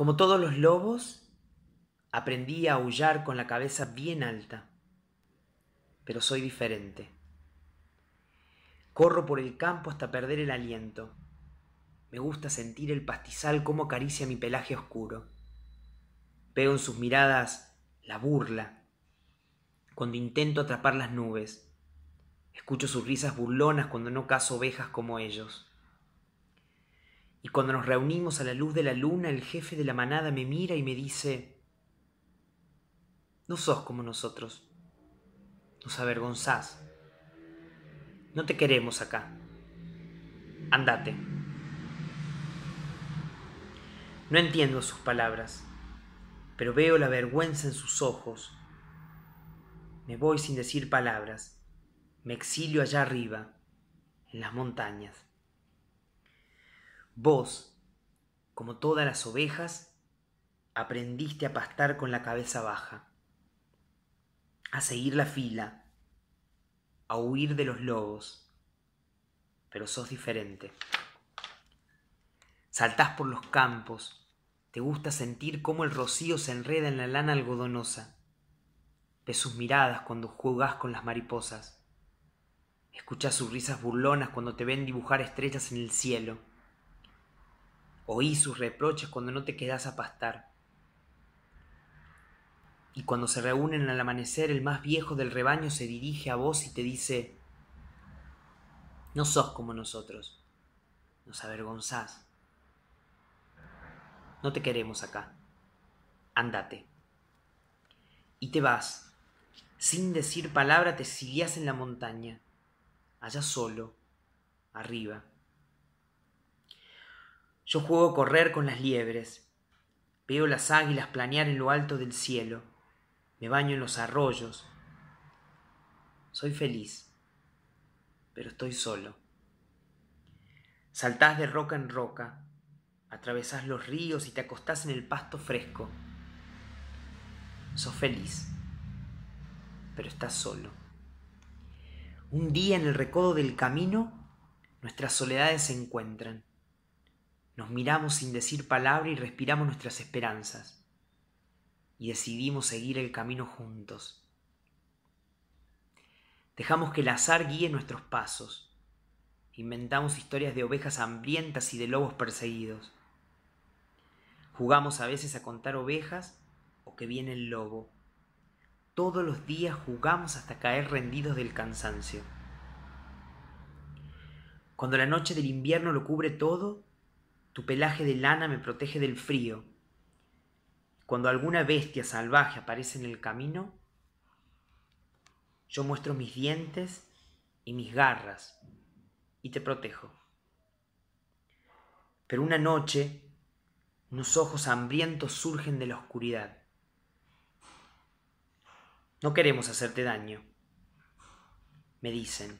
Como todos los lobos, aprendí a aullar con la cabeza bien alta. Pero soy diferente. Corro por el campo hasta perder el aliento. Me gusta sentir el pastizal como acaricia mi pelaje oscuro. Veo en sus miradas la burla. Cuando intento atrapar las nubes, escucho sus risas burlonas cuando no cazo ovejas como ellos. Y cuando nos reunimos a la luz de la luna, el jefe de la manada me mira y me dice, no sos como nosotros, nos avergonzás, no te queremos acá, andate. No entiendo sus palabras, pero veo la vergüenza en sus ojos. Me voy sin decir palabras, me exilio allá arriba, en las montañas. Vos, como todas las ovejas, aprendiste a pastar con la cabeza baja, a seguir la fila, a huir de los lobos, pero sos diferente. Saltás por los campos, te gusta sentir cómo el rocío se enreda en la lana algodonosa. Ves sus miradas cuando jugás con las mariposas. Escuchás sus risas burlonas cuando te ven dibujar estrellas en el cielo Oí sus reproches cuando no te quedas a pastar. Y cuando se reúnen al amanecer, el más viejo del rebaño se dirige a vos y te dice, no sos como nosotros, nos avergonzás. No te queremos acá, andate. Y te vas, sin decir palabra te sigues en la montaña, allá solo, arriba. Yo juego correr con las liebres. Veo las águilas planear en lo alto del cielo. Me baño en los arroyos. Soy feliz, pero estoy solo. Saltás de roca en roca, atravesás los ríos y te acostás en el pasto fresco. Soy feliz, pero estás solo. Un día en el recodo del camino, nuestras soledades se encuentran. Nos miramos sin decir palabra y respiramos nuestras esperanzas. Y decidimos seguir el camino juntos. Dejamos que el azar guíe nuestros pasos. Inventamos historias de ovejas hambrientas y de lobos perseguidos. Jugamos a veces a contar ovejas o que viene el lobo. Todos los días jugamos hasta caer rendidos del cansancio. Cuando la noche del invierno lo cubre todo, tu pelaje de lana me protege del frío. Cuando alguna bestia salvaje aparece en el camino, yo muestro mis dientes y mis garras y te protejo. Pero una noche, unos ojos hambrientos surgen de la oscuridad. No queremos hacerte daño, me dicen,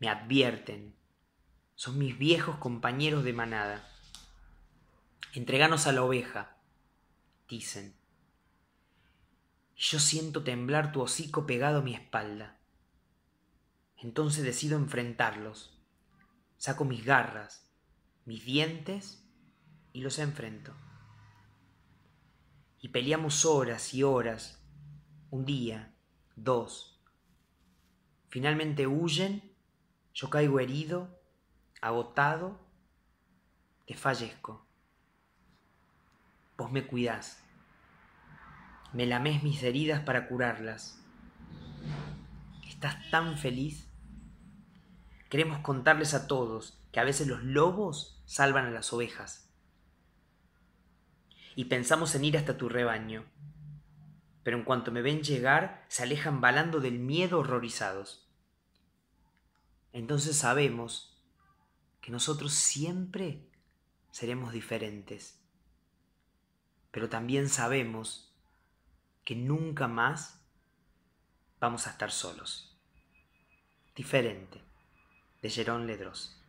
me advierten son mis viejos compañeros de manada. Entreganos a la oveja, dicen. Y yo siento temblar tu hocico pegado a mi espalda. Entonces decido enfrentarlos. Saco mis garras, mis dientes y los enfrento. Y peleamos horas y horas, un día, dos. Finalmente huyen, yo caigo herido agotado, que fallezco. Vos me cuidás. Me lamés mis heridas para curarlas. Estás tan feliz. Queremos contarles a todos que a veces los lobos salvan a las ovejas. Y pensamos en ir hasta tu rebaño. Pero en cuanto me ven llegar, se alejan balando del miedo horrorizados. Entonces sabemos que nosotros siempre seremos diferentes. Pero también sabemos que nunca más vamos a estar solos. Diferente, de Jerón Ledros.